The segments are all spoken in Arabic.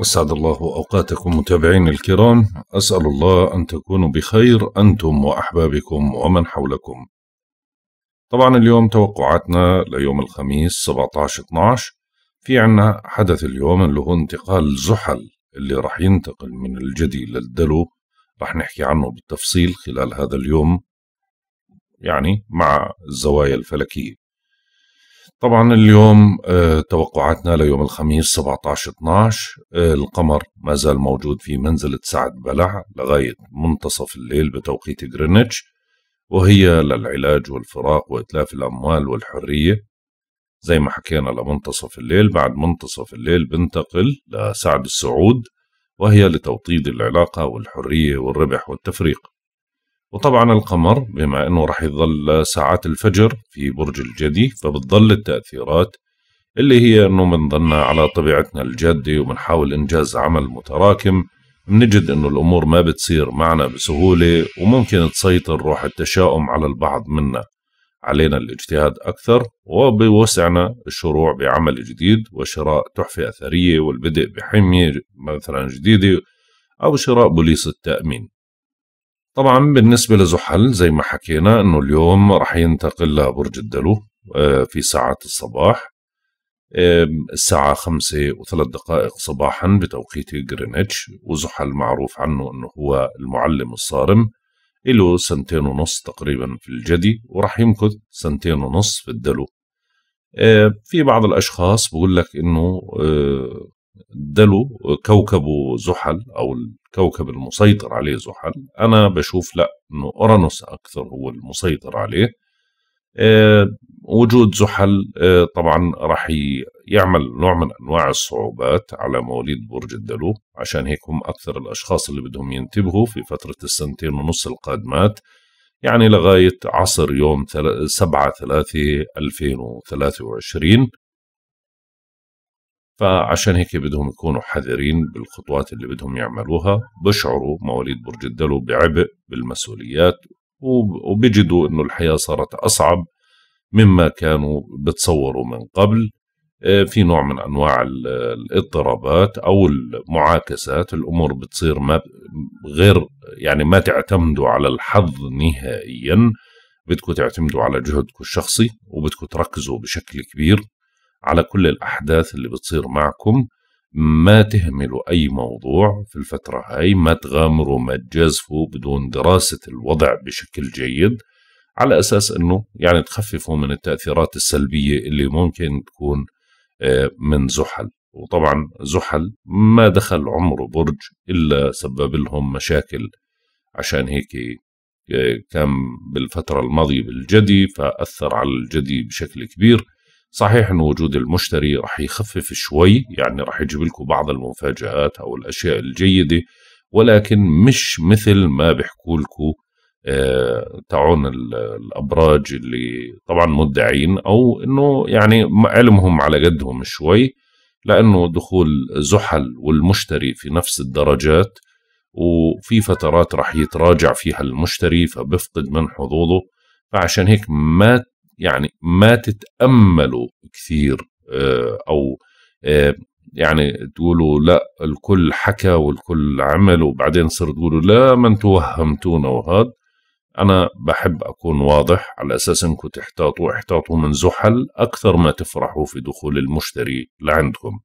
أسعد الله أوقاتكم متابعين الكرام أسأل الله أن تكونوا بخير أنتم وأحبابكم ومن حولكم طبعا اليوم توقعاتنا ليوم الخميس 17-12 في عنا حدث اليوم اللي هو انتقال زحل اللي راح ينتقل من الجدي للدلو راح نحكي عنه بالتفصيل خلال هذا اليوم يعني مع الزوايا الفلكية طبعا اليوم آه، توقعاتنا ليوم الخميس 17 12 آه، القمر ما زال موجود في منزلة سعد بلع لغاية منتصف الليل بتوقيت جرينتش وهي للعلاج والفراق وإتلاف الأموال والحرية زي ما حكينا لمنتصف الليل بعد منتصف الليل بنتقل لسعد السعود وهي لتوطيد العلاقة والحرية والربح والتفريق وطبعا القمر بما انه راح يظل ساعات الفجر في برج الجدي فبتظل التاثيرات اللي هي انه بنضلنا على طبيعتنا الجاده وبنحاول انجاز عمل متراكم بنجد انه الامور ما بتصير معنا بسهوله وممكن تسيطر روح التشاؤم على البعض منا علينا الاجتهاد اكثر وبوسعنا الشروع بعمل جديد وشراء تحفه اثريه والبدء بحميه مثلا جديده او شراء بوليس التامين طبعا بالنسبة لزحل زي ما حكينا انه اليوم رح ينتقل لبرج الدلو آه، في ساعة الصباح الساعة خمسة وثلاث دقائق صباحا بتوقيت جرينتش وزحل معروف عنه انه هو المعلم الصارم له سنتين ونص تقريبا في الجدي ورح يمكث سنتين ونص في الدلو آه، في بعض الاشخاص بقول لك انه آه، الدلو كوكبه زحل او الكوكب المسيطر عليه زحل أنا بشوف لا أنه أورانوس أكثر هو المسيطر عليه أه وجود زحل أه طبعا راح يعمل نوع من أنواع الصعوبات على مواليد برج الدلو عشان هيك هم أكثر الأشخاص اللي بدهم ينتبهوا في فترة السنتين ونص القادمات يعني لغاية عصر يوم 7 3 2023 فعشان هيك بدهم يكونوا حذرين بالخطوات اللي بدهم يعملوها بشعروا مواليد برج الدلو بعبء بالمسؤوليات وبيجدوا انه الحياه صارت اصعب مما كانوا بتصوروا من قبل آه، في نوع من انواع الاضطرابات او المعاكسات الامور بتصير ما غير يعني ما تعتمدوا على الحظ نهائيا بدكم تعتمدوا على جهدكم الشخصي وبدكم تركزوا بشكل كبير على كل الأحداث اللي بتصير معكم ما تهملوا أي موضوع في الفترة هاي ما تغامروا ما تجازفوا بدون دراسة الوضع بشكل جيد على أساس أنه يعني تخففوا من التأثيرات السلبية اللي ممكن تكون آه، من زحل وطبعا زحل ما دخل عمره برج إلا سبب لهم مشاكل عشان هيك آه، كان بالفترة الماضية بالجدي فأثر على الجدي بشكل كبير صحيح أن وجود المشتري رح يخفف شوي يعني رح يجيب لكم بعض المفاجآت أو الأشياء الجيدة ولكن مش مثل ما بيحكوا لكم آه تاعون الابراج اللي طبعا مدعين او انه يعني علمهم على قدهم شوي لانه دخول زحل والمشتري في نفس الدرجات وفي فترات رح يتراجع فيها المشتري فبفقد من حظوظه فعشان هيك ما يعني ما تتاملوا كثير آه، او آه، يعني تقولوا لا الكل حكى والكل عمل وبعدين صرت تقولوا لا ما انتوا وهمتونا وهذا انا بحب اكون واضح على اساس انكم تحتاطوا احتاطوا من زحل اكثر ما تفرحوا في دخول المشتري لعندكم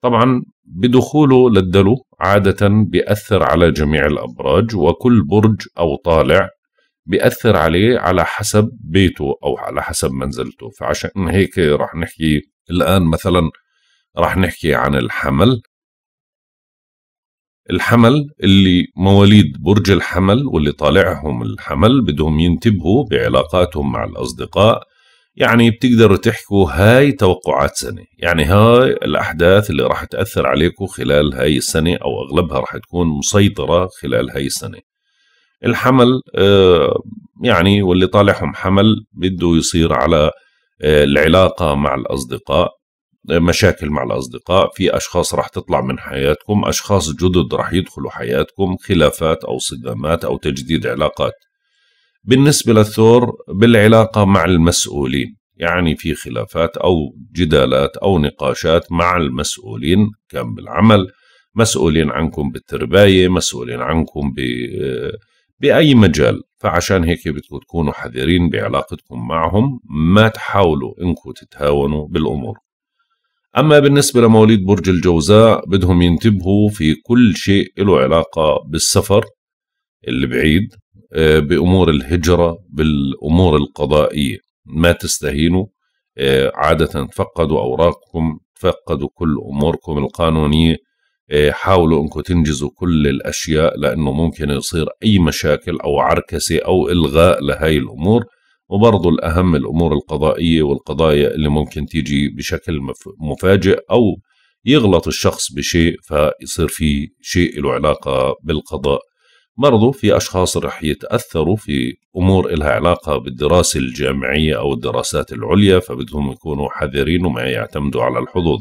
طبعا بدخوله للدلو عادة بيأثر على جميع الأبراج وكل برج أو طالع بيأثر عليه على حسب بيته أو على حسب منزلته فعشان هيك رح نحكي الآن مثلا رح نحكي عن الحمل الحمل اللي مواليد برج الحمل واللي طالعهم الحمل بدهم ينتبهوا بعلاقاتهم مع الأصدقاء يعني بتقدروا تحكوا هاي توقعات سنة يعني هاي الأحداث اللي راح تأثر عليكم خلال هاي السنة أو أغلبها راح تكون مسيطرة خلال هاي السنة الحمل آه، يعني واللي طالعهم حمل بده يصير على آه، العلاقة مع الأصدقاء آه، مشاكل مع الأصدقاء في أشخاص راح تطلع من حياتكم أشخاص جدد راح يدخلوا حياتكم خلافات أو صدامات أو تجديد علاقات بالنسبة للثور بالعلاقة مع المسؤولين يعني في خلافات أو جدالات أو نقاشات مع المسؤولين كان بالعمل مسؤولين عنكم بالترباية مسؤولين عنكم بالترباية باي مجال فعشان هيك بدكم تكونوا حذرين بعلاقتكم معهم ما تحاولوا انكم تتهاونوا بالامور اما بالنسبه لمواليد برج الجوزاء بدهم ينتبهوا في كل شيء له علاقه بالسفر البعيد آه، بامور الهجره بالامور القضائيه ما تستهينوا آه، عاده تفقدوا اوراقكم تفقدوا كل اموركم القانونيه حاولوا انكم تنجزوا كل الاشياء لانه ممكن يصير اي مشاكل او عركسه او الغاء لهي الامور وبرضه الاهم الامور القضائيه والقضايا اللي ممكن تيجي بشكل مفاجئ او يغلط الشخص بشيء فيصير في شيء له علاقه بالقضاء برضه في اشخاص رح يتاثروا في امور إلها علاقه بالدراسه الجامعيه او الدراسات العليا فبدهم يكونوا حذرين وما يعتمدوا على الحظوظ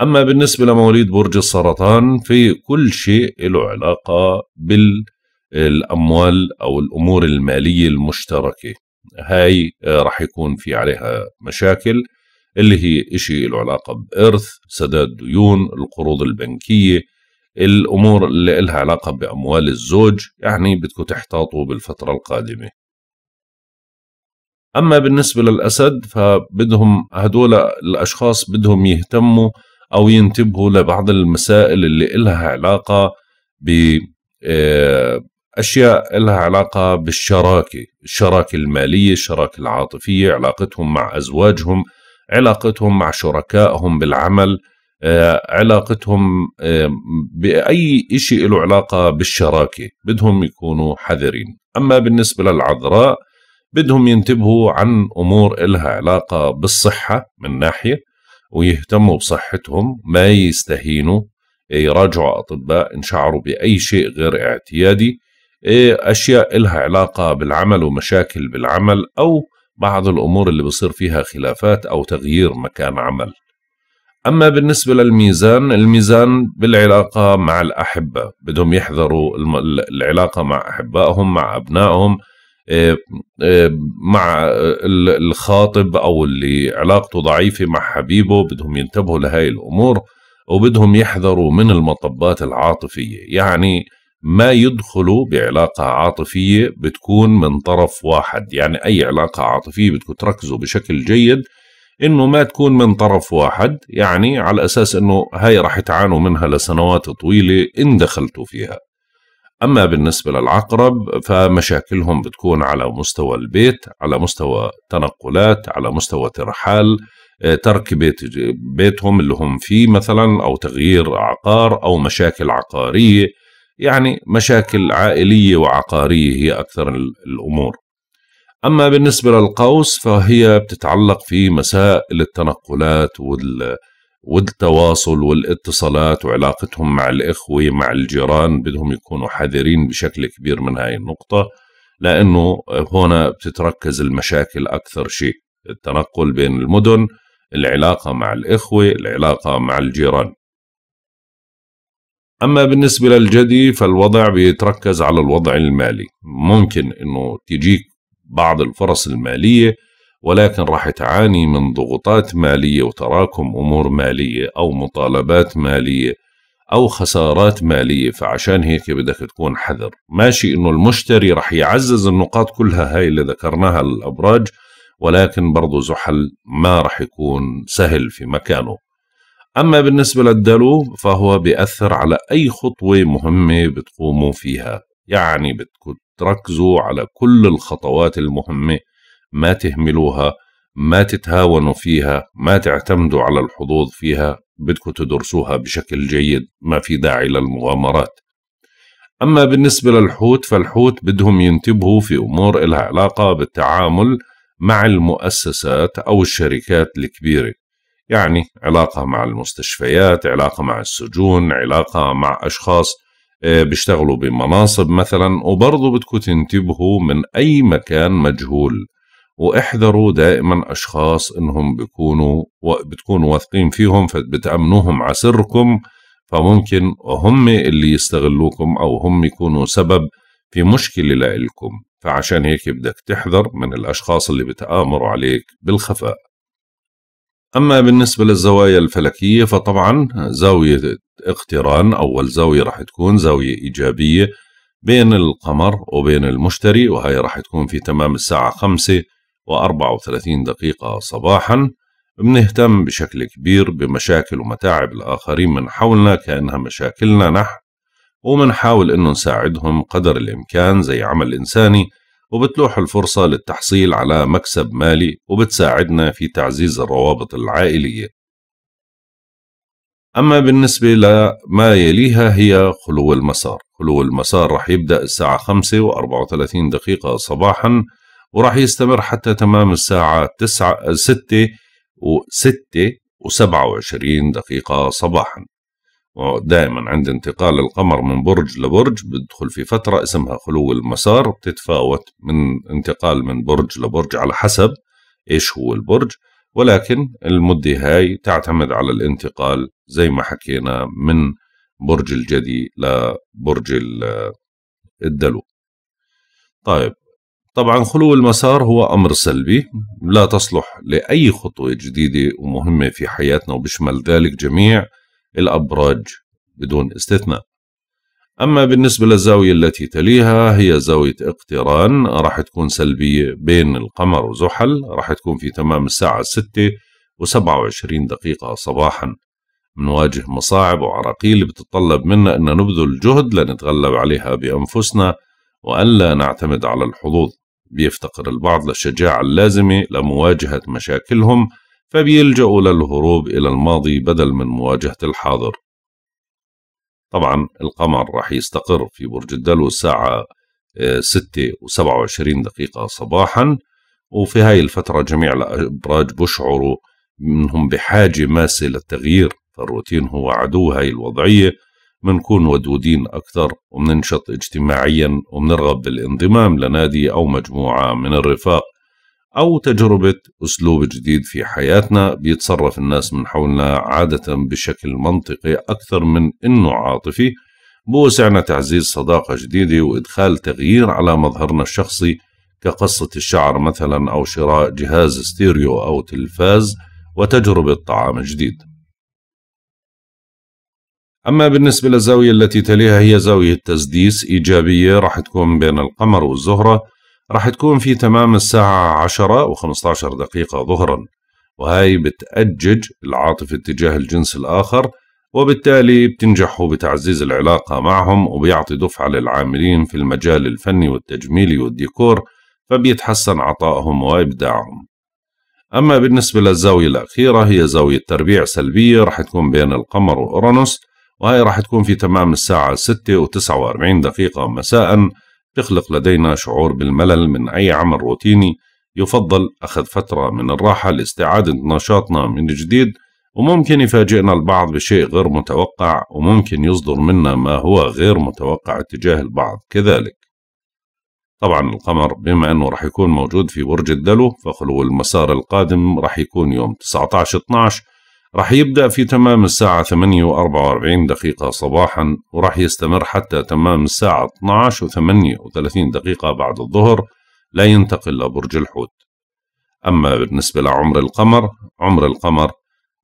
أما بالنسبة لمواليد برج السرطان في كل شيء له علاقة بالأموال أو الأمور المالية المشتركة هاي آه، رح يكون في عليها مشاكل اللي هي إشي له علاقة بإرث سداد ديون القروض البنكية الأمور اللي إلها علاقة بأموال الزوج يعني بدكم تحتاطوا بالفترة القادمة أما بالنسبة للأسد فبدهم هدول الأشخاص بدهم يهتموا أو ينتبهوا لبعض المسائل اللي إلها علاقة بأشياء آه، أشياء علاقة بالشراكة الشراكة المالية الشراكة العاطفية علاقتهم مع أزواجهم علاقتهم مع شركائهم بالعمل آه، علاقتهم بأي شيء له علاقة بالشراكة بدهم يكونوا حذرين أما بالنسبة للعذراء بدهم ينتبهوا عن أمور إلها علاقة بالصحة من ناحية ويهتموا بصحتهم ما يستهينوا يراجعوا أطباء إن شعروا بأي شيء غير اعتيادي أشياء إلها علاقة بالعمل ومشاكل بالعمل أو بعض الأمور اللي بصير فيها خلافات أو تغيير مكان عمل أما بالنسبة للميزان الميزان بالعلاقة مع الأحبة بدهم يحذروا العلاقة مع أحبائهم مع أبنائهم آه، آه، مع الخاطب او اللي علاقته ضعيفه مع حبيبه بدهم ينتبهوا لهي الامور وبدهم يحذروا من المطبات العاطفيه يعني ما يدخلوا بعلاقة عاطفية بتكون من طرف واحد يعني أي علاقة عاطفية بدكم تركزوا بشكل جيد إنه ما تكون من طرف واحد يعني على أساس إنه هاي رح تعانوا منها لسنوات طويلة إن دخلتوا فيها أما بالنسبة للعقرب فمشاكلهم بتكون على مستوى البيت على مستوى تنقلات على مستوى ترحال آه، ترك بيت بيتهم اللي هم فيه مثلا أو تغيير عقار أو مشاكل عقارية يعني مشاكل عائلية وعقارية هي أكثر الأمور أما بالنسبة للقوس فهي بتتعلق في مسائل التنقلات وال والتواصل والاتصالات وعلاقتهم مع الإخوة مع الجيران بدهم يكونوا حذرين بشكل كبير من هاي النقطة لأنه هنا بتتركز المشاكل أكثر شيء التنقل بين المدن العلاقة مع الإخوة العلاقة مع الجيران أما بالنسبة للجدي فالوضع بيتركز على الوضع المالي ممكن أنه تجيك بعض الفرص المالية ولكن راح تعاني من ضغوطات مالية وتراكم أمور مالية أو مطالبات مالية أو خسارات مالية فعشان هيك بدك تكون حذر ماشي إنه المشتري راح يعزز النقاط كلها هاي اللي ذكرناها الأبراج ولكن برضو زحل ما راح يكون سهل في مكانه أما بالنسبة للدلو فهو بيأثر على أي خطوة مهمة بتقوموا فيها يعني بتركزوا على كل الخطوات المهمة ما تهملوها ما تتهاونوا فيها ما تعتمدوا على الحظوظ فيها بدكم تدرسوها بشكل جيد ما في داعي للمغامرات أما بالنسبة للحوت فالحوت بدهم ينتبهوا في أمور إلها علاقة بالتعامل مع المؤسسات أو الشركات الكبيرة يعني علاقة مع المستشفيات علاقة مع السجون علاقة مع أشخاص آه، بيشتغلوا بمناصب مثلا وبرضه بدكم تنتبهوا من أي مكان مجهول واحذروا دائما اشخاص انهم بيكونوا بتكونوا واثقين فيهم فبتامنوهم على سركم فممكن هم اللي يستغلوكم او هم يكونوا سبب في مشكله لإلكم فعشان هيك بدك تحذر من الاشخاص اللي بتامروا عليك بالخفاء أما بالنسبة للزوايا الفلكية فطبعا زاوية اقتران أول زاوية راح تكون زاوية إيجابية بين القمر وبين المشتري وهي راح تكون في تمام الساعة 5 و34 دقيقة صباحا بنهتم بشكل كبير بمشاكل ومتاعب الآخرين من حولنا كأنها مشاكلنا نحن ومنحاول إنه نساعدهم قدر الإمكان زي عمل إنساني وبتلوح الفرصة للتحصيل على مكسب مالي وبتساعدنا في تعزيز الروابط العائلية أما بالنسبة لما يليها هي خلو المسار خلو المسار رح يبدأ الساعة 5 و34 دقيقة صباحاً وراح يستمر حتى تمام الساعة تسعة ستة و وسبعة وعشرين دقيقة صباحا ودائما عند انتقال القمر من برج لبرج بدخل في فترة اسمها خلو المسار بتتفاوت من انتقال من برج لبرج على حسب ايش هو البرج ولكن المدة هاي تعتمد على الانتقال زي ما حكينا من برج الجدي لبرج الدلو طيب طبعا خلو المسار هو أمر سلبي لا تصلح لأي خطوة جديدة ومهمة في حياتنا وبشمل ذلك جميع الأبراج بدون استثناء أما بالنسبة للزاوية التي تليها هي زاوية اقتران راح تكون سلبية بين القمر وزحل راح تكون في تمام الساعة 6 و27 دقيقة صباحا منواجه مصاعب وعراقيل بتتطلب منا أن نبذل جهد لنتغلب عليها بأنفسنا وألا نعتمد على الحظوظ بيفتقر البعض للشجاعة اللازمة لمواجهة مشاكلهم فبيلجأوا للهروب إلى الماضي بدل من مواجهة الحاضر طبعا القمر راح يستقر في برج الدلو الساعة 6 آه، و27 دقيقة صباحا وفي هاي الفترة جميع الأبراج بشعروا منهم بحاجة ماسة للتغيير فالروتين هو عدو هاي الوضعية بنكون ودودين أكثر وبننشط اجتماعيا وبنرغب بالانضمام لنادي أو مجموعة من الرفاق أو تجربة أسلوب جديد في حياتنا بيتصرف الناس من حولنا عادة بشكل منطقي أكثر من إنه عاطفي بوسعنا تعزيز صداقة جديدة وإدخال تغيير على مظهرنا الشخصي كقصة الشعر مثلا أو شراء جهاز ستيريو أو تلفاز وتجربة طعام جديد أما بالنسبة للزاوية التي تليها هي زاوية تسديس إيجابية راح تكون بين القمر والزهرة راح تكون في تمام الساعة 10 و15 دقيقة ظهرا وهي بتأجج العاطفة تجاه الجنس الآخر وبالتالي بتنجحوا بتعزيز العلاقة معهم وبيعطي دفعة للعاملين في المجال الفني والتجميلي والديكور فبيتحسن عطائهم وإبداعهم أما بالنسبة للزاوية الأخيرة هي زاوية تربيع سلبية راح تكون بين القمر وأورانوس وهي راح تكون في تمام الساعة 6 و49 دقيقة مساء تخلق لدينا شعور بالملل من أي عمل روتيني يفضل أخذ فترة من الراحة لاستعادة نشاطنا من جديد وممكن يفاجئنا البعض بشيء غير متوقع وممكن يصدر منا ما هو غير متوقع اتجاه البعض كذلك طبعا القمر بما أنه راح يكون موجود في برج الدلو فخلو المسار القادم راح يكون يوم 19 12 رح يبدأ في تمام الساعة 8.44 دقيقة صباحا ورح يستمر حتى تمام الساعة 12.38 دقيقة بعد الظهر لا ينتقل لبرج الحوت أما بالنسبة لعمر القمر عمر القمر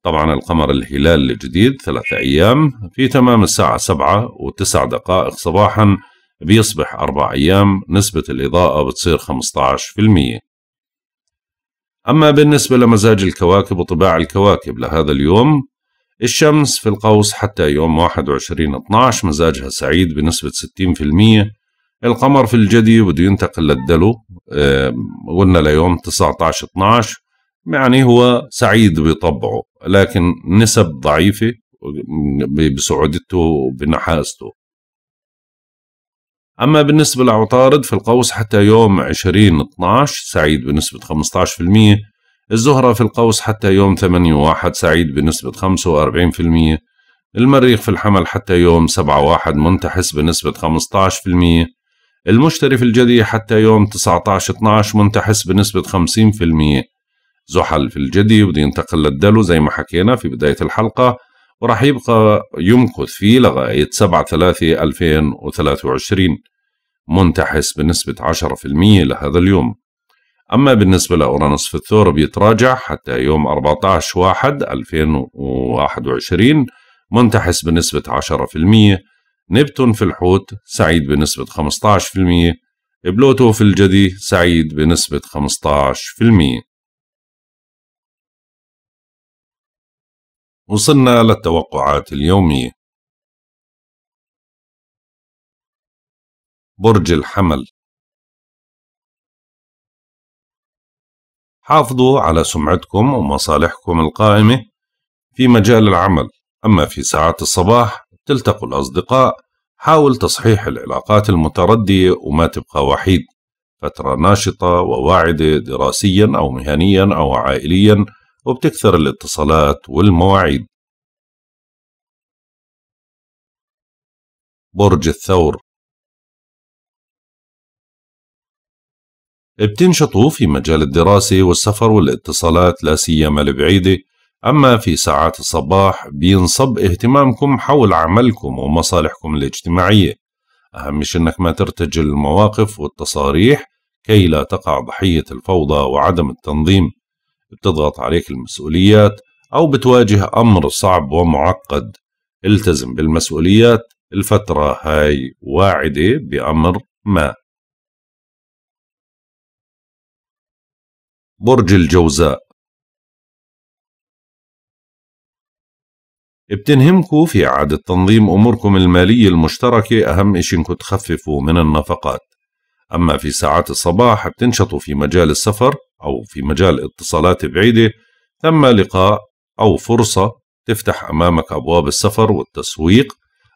طبعا القمر الهلال الجديد ثلاثة أيام في تمام الساعة سبعة وتسع دقائق صباحا بيصبح أربع أيام نسبة الإضاءة بتصير 15% أما بالنسبة لمزاج الكواكب وطباع الكواكب لهذا اليوم الشمس في القوس حتى يوم 21 12 مزاجها سعيد بنسبة 60% القمر في الجدي بده ينتقل للدلو قلنا ليوم 19 12 يعني هو سعيد بطبعه لكن نسب ضعيفة بسعودته وبنحاسته أما بالنسبة لعطارد في القوس حتى يوم 20 12 سعيد بنسبة 15% الزهرة في القوس حتى يوم 8 1 سعيد بنسبة 45% المريخ في الحمل حتى يوم 7 1 منتحس بنسبة 15% المشتري في الجدي حتى يوم 19 12 منتحس بنسبة 50% زحل في الجدي بده ينتقل للدلو زي ما حكينا في بداية الحلقة وراح يبقى يمكث فيه لغاية 7 3 2023 منتحس بنسبة 10% لهذا اليوم أما بالنسبة لأورانوس في الثور بيتراجع حتى يوم 14 1 2021 منتحس بنسبة 10% نبتون في الحوت سعيد بنسبة 15% بلوتو في الجدي سعيد بنسبة 15% وصلنا للتوقعات اليومية برج الحمل حافظوا على سمعتكم ومصالحكم القائمة في مجال العمل أما في ساعات الصباح تلتقوا الأصدقاء حاول تصحيح العلاقات المتردية وما تبقى وحيد فترة ناشطة وواعدة دراسيا أو مهنيا أو عائليا وبتكثر الاتصالات والمواعيد برج الثور بتنشطوا في مجال الدراسة والسفر والاتصالات لا سيما البعيدة أما في ساعات الصباح بينصب اهتمامكم حول عملكم ومصالحكم الاجتماعية أهم شي أنك ما ترتجل المواقف والتصاريح كي لا تقع ضحية الفوضى وعدم التنظيم بتضغط عليك المسؤوليات أو بتواجه أمر صعب ومعقد التزم بالمسؤوليات الفترة هاي واعدة بأمر ما برج الجوزاء بتنهمكوا في إعادة تنظيم أموركم المالية المشتركة أهم إشي إنكم تخففوا من النفقات أما في ساعات الصباح بتنشطوا في مجال السفر أو في مجال اتصالات بعيدة ثم لقاء أو فرصة تفتح أمامك أبواب السفر والتسويق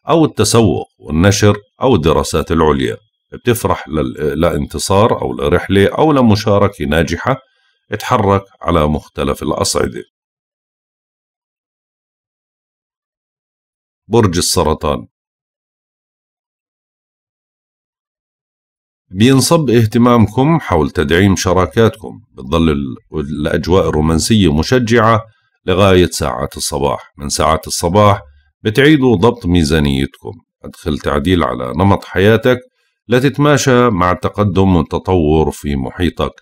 أو التسوق والنشر أو الدراسات العليا بتفرح لانتصار أو لرحلة أو لمشاركة ناجحة اتحرك على مختلف الأصعدة برج السرطان بينصب اهتمامكم حول تدعيم شراكاتكم بتظل الأجواء الرومانسية مشجعة لغاية ساعات الصباح من ساعات الصباح بتعيدوا ضبط ميزانيتكم أدخل تعديل على نمط حياتك لتتماشى مع التقدم والتطور في محيطك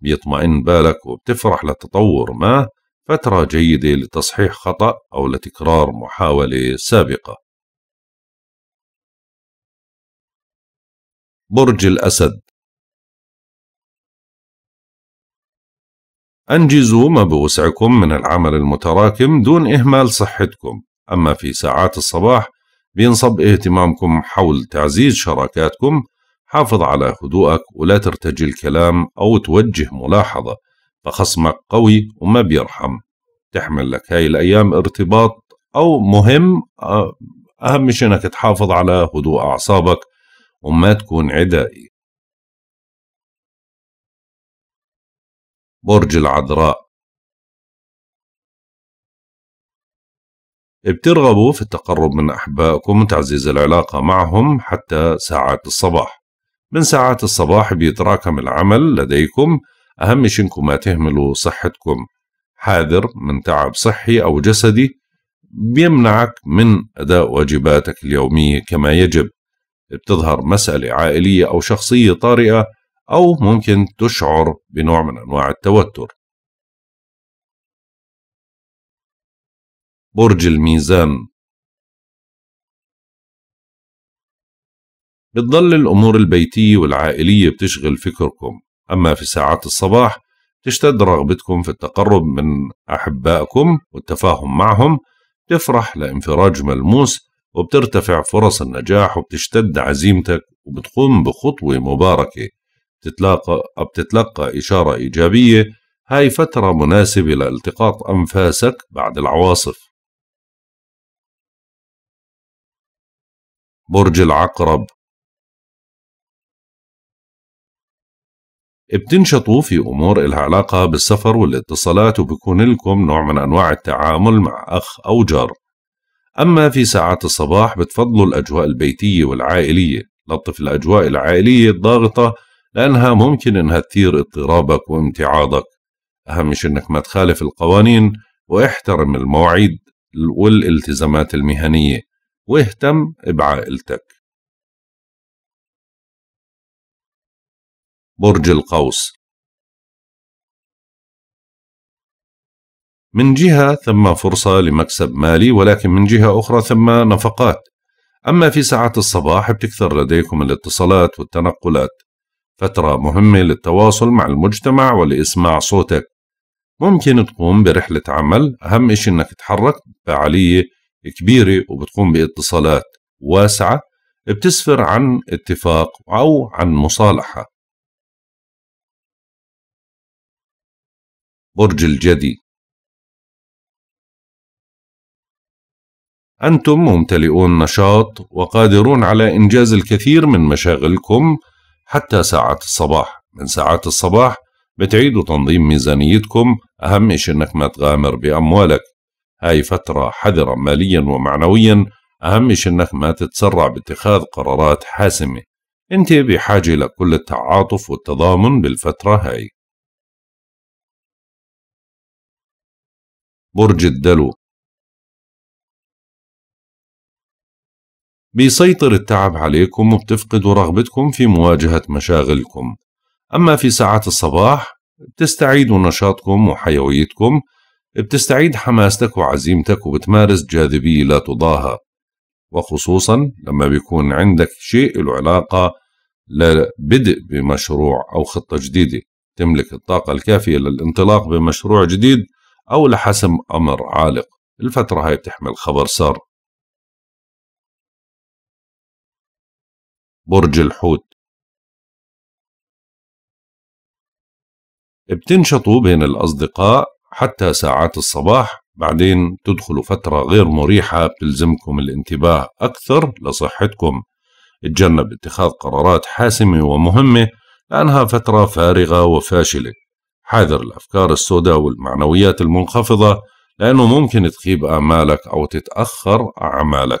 بيطمئن بالك وبتفرح لتطور ما فترة جيدة لتصحيح خطأ أو لتكرار محاولة سابقة برج الأسد أنجزوا ما بوسعكم من العمل المتراكم دون إهمال صحتكم أما في ساعات الصباح بينصب اهتمامكم حول تعزيز شراكاتكم حافظ على هدوءك ولا ترتجي الكلام أو توجه ملاحظة فخصمك قوي وما بيرحم تحمل لك هاي الأيام ارتباط أو مهم آه، أهم شيء أنك تحافظ على هدوء أعصابك وما تكون عدائي برج العذراء بترغبوا في التقرب من أحبائكم وتعزيز العلاقة معهم حتى ساعات الصباح من ساعات الصباح بيتراكم العمل لديكم أهم شيء إنكم ما تهملوا صحتكم حاذر من تعب صحي أو جسدي بيمنعك من أداء واجباتك اليومية كما يجب بتظهر مسألة عائلية أو شخصية طارئة أو ممكن تشعر بنوع من أنواع التوتر برج الميزان بتضل الأمور البيتية والعائلية بتشغل فكركم أما في ساعات الصباح تشتد رغبتكم في التقرب من أحبائكم والتفاهم معهم تفرح لانفراج ملموس وبترتفع فرص النجاح وبتشتد عزيمتك وبتقوم بخطوة مباركة بتتلقى, بتتلقى إشارة إيجابية هاي فترة مناسبة لالتقاط أنفاسك بعد العواصف برج العقرب بتنشطوا في أمور إلها علاقة بالسفر والاتصالات وبكون لكم نوع من أنواع التعامل مع أخ أو جار أما في ساعات الصباح بتفضلوا الأجواء البيتية والعائلية لطف الأجواء العائلية الضاغطة لأنها ممكن أنها تثير اضطرابك وامتعاضك أهم شيء أنك ما تخالف القوانين واحترم المواعيد والالتزامات المهنية واهتم بعائلتك برج القوس من جهة ثم فرصة لمكسب مالي ولكن من جهة أخرى ثم نفقات أما في ساعات الصباح بتكثر لديكم الاتصالات والتنقلات فترة مهمة للتواصل مع المجتمع ولإسماع صوتك ممكن تقوم برحلة عمل أهم إشي أنك تحرك فعالية كبيرة وبتقوم باتصالات واسعة بتسفر عن اتفاق أو عن مصالحة برج الجدي أنتم ممتلئون نشاط وقادرون على إنجاز الكثير من مشاغلكم حتى ساعات الصباح من ساعات الصباح بتعيدوا تنظيم ميزانيتكم أهم إشي إنك ما تغامر بأموالك هاي فترة حذرة ماليا ومعنويا أهم إشي إنك ما تتسرع باتخاذ قرارات حاسمة أنت بحاجة لكل التعاطف والتضامن بالفترة هاي برج الدلو بيسيطر التعب عليكم وبتفقدوا رغبتكم في مواجهة مشاغلكم أما في ساعات الصباح بتستعيدوا نشاطكم وحيويتكم بتستعيد حماستك وعزيمتك وبتمارس جاذبية لا تضاهى وخصوصا لما بيكون عندك شيء له علاقة لبدء بمشروع أو خطة جديدة تملك الطاقة الكافية للانطلاق بمشروع جديد أو لحسم أمر عالق الفترة هاي بتحمل خبر سار برج الحوت بتنشطوا بين الأصدقاء حتى ساعات الصباح بعدين تدخلوا فترة غير مريحة بتلزمكم الانتباه أكثر لصحتكم اتجنب اتخاذ قرارات حاسمة ومهمة لأنها فترة فارغة وفاشلة حاذر الأفكار السوداء والمعنويات المنخفضة لأنه ممكن تخيب آمالك أو تتأخر أعمالك